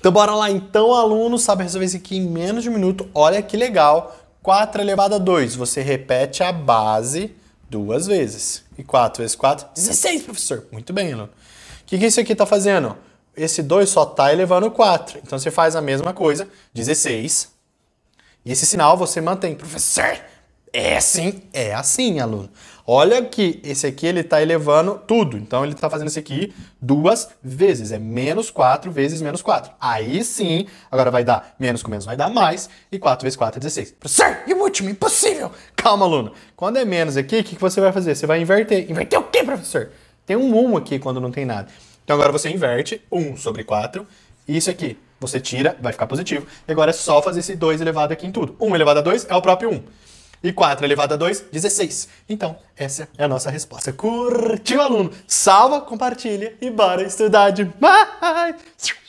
Então bora lá então, aluno, sabe resolver isso aqui em menos de um minuto. Olha que legal. 4 elevado a 2, você repete a base duas vezes. E 4 vezes 4, 16, professor. Muito bem, aluno. O que, que isso aqui está fazendo? Esse 2 só está elevando 4. Então você faz a mesma coisa, 16. E esse sinal você mantém. Professor, é assim, é assim, aluno. Olha que esse aqui ele está elevando tudo. Então ele está fazendo isso aqui duas vezes. É menos 4 vezes menos 4. Aí sim, agora vai dar menos com menos vai dar mais. E 4 vezes 4 é 16. Professor, e o último? Impossível! Calma, aluno. Quando é menos aqui, o que, que você vai fazer? Você vai inverter. Inverter o quê, professor? Tem um 1 aqui quando não tem nada. Então agora você inverte 1 sobre 4. Isso aqui você tira, vai ficar positivo. E agora é só fazer esse 2 elevado aqui em tudo. 1 elevado a 2 é o próprio 1. E 4 elevado a 2, 16. Então, essa é a nossa resposta. Curtiu, aluno? Salva, compartilha e bora estudar demais!